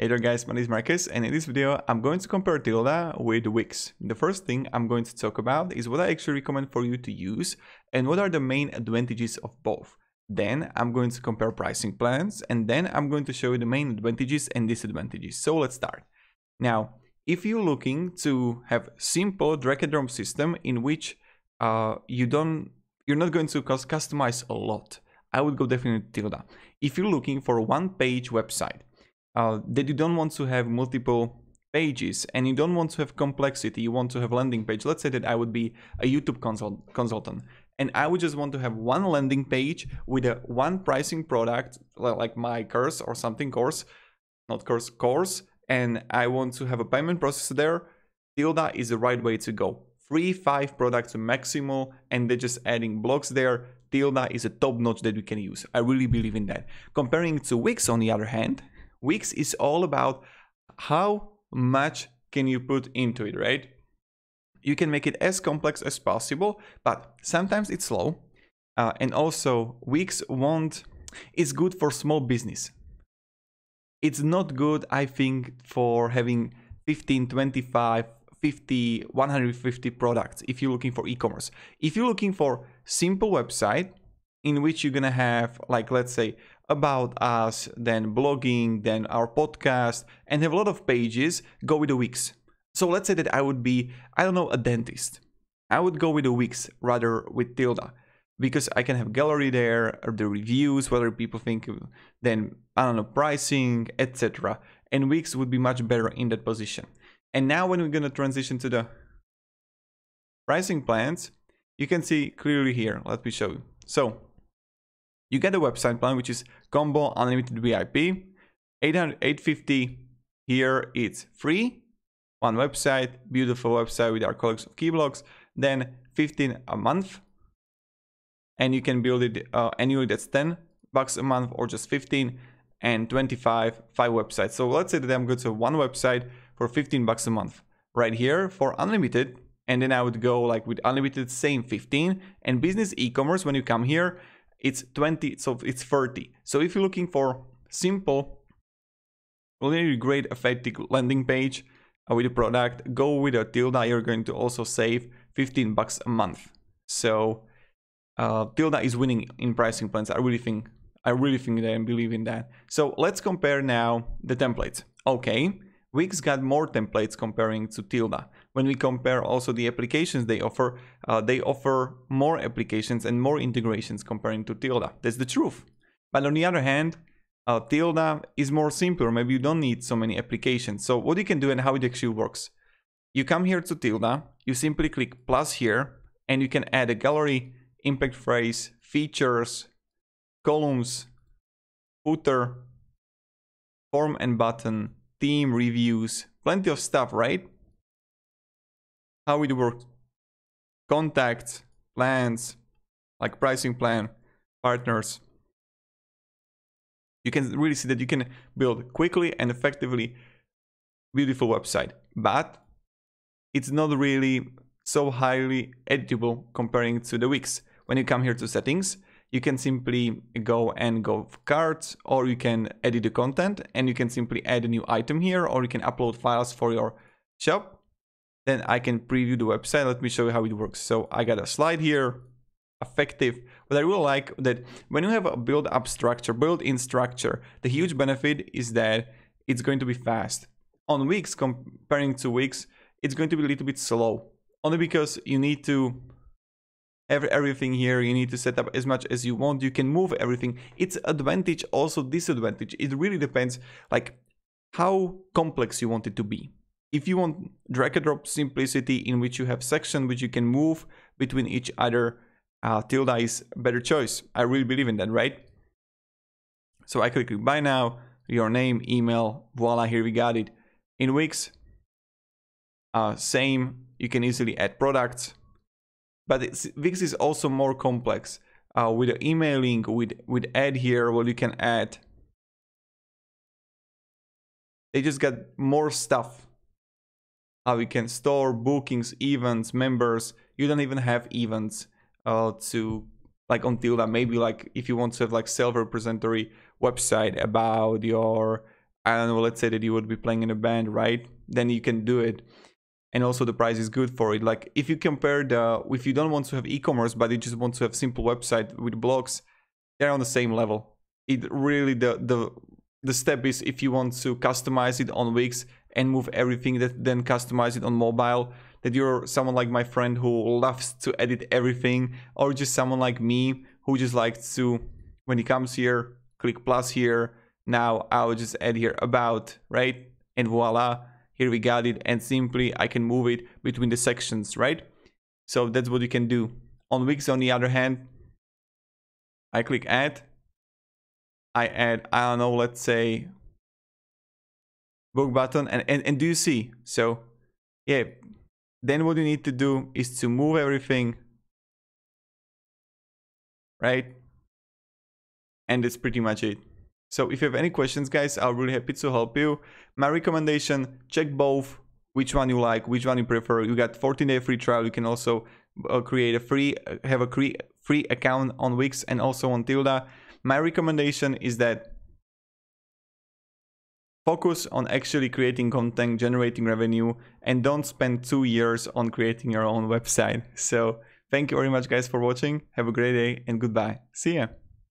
Hey there guys, my name is Marcus and in this video I'm going to compare Tilda with Wix. The first thing I'm going to talk about is what I actually recommend for you to use and what are the main advantages of both. Then I'm going to compare pricing plans and then I'm going to show you the main advantages and disadvantages. So let's start. Now, if you're looking to have simple drag and drop system in which uh, you don't, you're not going to customize a lot, I would go definitely Tilda. If you're looking for a one page website, uh, that you don't want to have multiple pages and you don't want to have complexity you want to have landing page let's say that i would be a youtube consult consultant and i would just want to have one landing page with a one pricing product like my course or something course not course course and i want to have a payment process there tilda is the right way to go three five products maximal and they're just adding blocks there tilda is a top notch that we can use i really believe in that comparing to wix on the other hand Weeks is all about how much can you put into it, right? You can make it as complex as possible, but sometimes it's slow. Uh, and also, weeks won't, it's good for small business. It's not good, I think, for having 15, 25, 50, 150 products if you're looking for e-commerce. If you're looking for simple website in which you're gonna have like, let's say about us, then blogging, then our podcast, and have a lot of pages, go with the Wix. So let's say that I would be, I don't know, a dentist. I would go with the Wix rather with Tilda because I can have gallery there, or the reviews, whether people think, then I don't know, pricing, etc. And Wix would be much better in that position. And now when we're gonna transition to the pricing plans, you can see clearly here, let me show you. So you get a website plan, which is combo unlimited VIP. 800, 850 here it's free. One website, beautiful website with our colleagues of key blocks. Then 15 a month. And you can build it uh, annually, that's 10 bucks a month or just 15 and 25, five websites. So let's say that I'm going to one website for 15 bucks a month right here for unlimited. And then I would go like with unlimited, same 15 and business e-commerce. When you come here, it's 20, so it's 30. So if you're looking for simple, really great effective landing page with a product, go with a Tilda, you're going to also save 15 bucks a month. So uh, Tilda is winning in pricing plans. I really think, I really think that I believe in that. So let's compare now the templates. Okay, Wix got more templates comparing to Tilda. When we compare also the applications they offer, uh, they offer more applications and more integrations comparing to Tilda. That's the truth. But on the other hand, uh, Tilda is more simpler. Maybe you don't need so many applications. So what you can do and how it actually works. You come here to Tilda, you simply click plus here, and you can add a gallery, impact phrase, features, columns, footer, form and button, Steam reviews, plenty of stuff, right? How it works, contacts, plans, like pricing plan, partners. You can really see that you can build quickly and effectively beautiful website, but it's not really so highly editable comparing to the Wix. When you come here to settings, you can simply go and go cards or you can edit the content and you can simply add a new item here or you can upload files for your shop then I can preview the website let me show you how it works so I got a slide here effective but I really like that when you have a build up structure built in structure the huge benefit is that it's going to be fast on weeks comparing to weeks it's going to be a little bit slow only because you need to everything here you need to set up as much as you want you can move everything it's advantage also disadvantage it really depends like how complex you want it to be if you want drag and drop simplicity in which you have section which you can move between each other uh, tilde is better choice i really believe in that right so i click buy now your name email voila here we got it in wix uh, same you can easily add products but Wix is also more complex uh, with the emailing, with, with add here, what you can add. They just got more stuff. How you can store bookings, events, members. You don't even have events uh, to like on Tilda. Maybe like if you want to have like self representory website about your, I don't know, let's say that you would be playing in a band, right? Then you can do it and also the price is good for it. Like if you compare the, if you don't want to have e-commerce, but you just want to have simple website with blogs, they're on the same level. It really, the, the, the step is if you want to customize it on Wix and move everything that then customize it on mobile, that you're someone like my friend who loves to edit everything, or just someone like me who just likes to, when he comes here, click plus here, now I'll just add here about, right? And voila, here we got it and simply I can move it between the sections, right? So that's what you can do. On Wix on the other hand, I click add, I add, I don't know, let's say book button and, and, and do you see? So yeah, then what you need to do is to move everything, right? And that's pretty much it. So if you have any questions, guys, I'll really happy to help you. My recommendation, check both, which one you like, which one you prefer. You got 14-day free trial. You can also uh, create a free, uh, have a free, free account on Wix and also on Tilda. My recommendation is that Focus on actually creating content, generating revenue, and don't spend two years on creating your own website. So thank you very much guys for watching. Have a great day and goodbye. See ya.